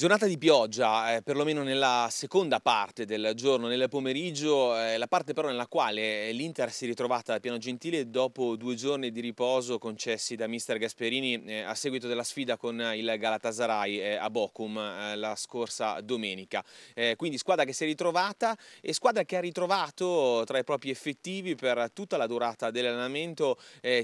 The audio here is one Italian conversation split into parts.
Giornata di pioggia, eh, perlomeno nella seconda parte del giorno, nel pomeriggio, eh, la parte però nella quale eh, l'Inter si è ritrovata al piano gentile dopo due giorni di riposo concessi da mister Gasperini eh, a seguito della sfida con il Galatasaray eh, a Bochum eh, la scorsa domenica. quindi squadra che si è ritrovata e squadra che ha ritrovato tra i propri effettivi per tutta la durata dell'allenamento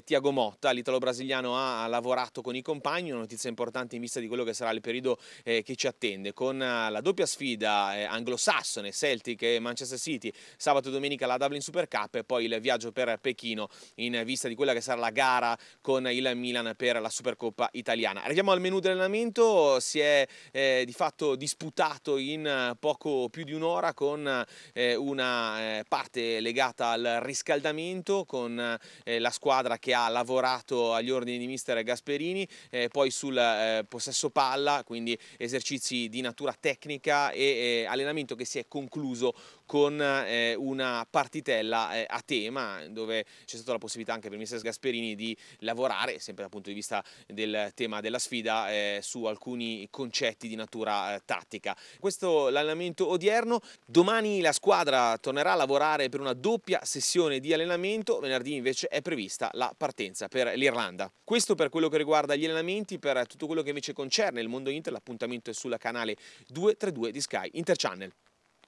Tiago Motta, l'italo-brasiliano ha lavorato con i compagni, una notizia importante in vista di quello che sarà il periodo che ci ci attende con eh, la doppia sfida eh, anglosassone, Celtic e Manchester City, sabato e domenica la Dublin Super Cup e poi il viaggio per Pechino in vista di quella che sarà la gara con il Milan per la Supercoppa italiana. Arriviamo al menù dell'allenamento, si è eh, di fatto disputato in eh, poco più di un'ora con eh, una eh, parte legata al riscaldamento, con la squadra che ha lavorato agli ordini di mister Gasperini, poi sul possesso palla, quindi esercizio esercizi di natura tecnica e eh, allenamento che si è concluso con eh, una partitella eh, a tema dove c'è stata la possibilità anche per Mrs. Gasperini di lavorare sempre dal punto di vista del tema della sfida eh, su alcuni concetti di natura eh, tattica. Questo l'allenamento odierno, domani la squadra tornerà a lavorare per una doppia sessione di allenamento, venerdì invece è prevista la partenza per l'Irlanda. Questo per quello che riguarda gli allenamenti, per tutto quello che invece concerne il mondo Inter, l'appuntamento è sul canale 232 di Sky Interchannel.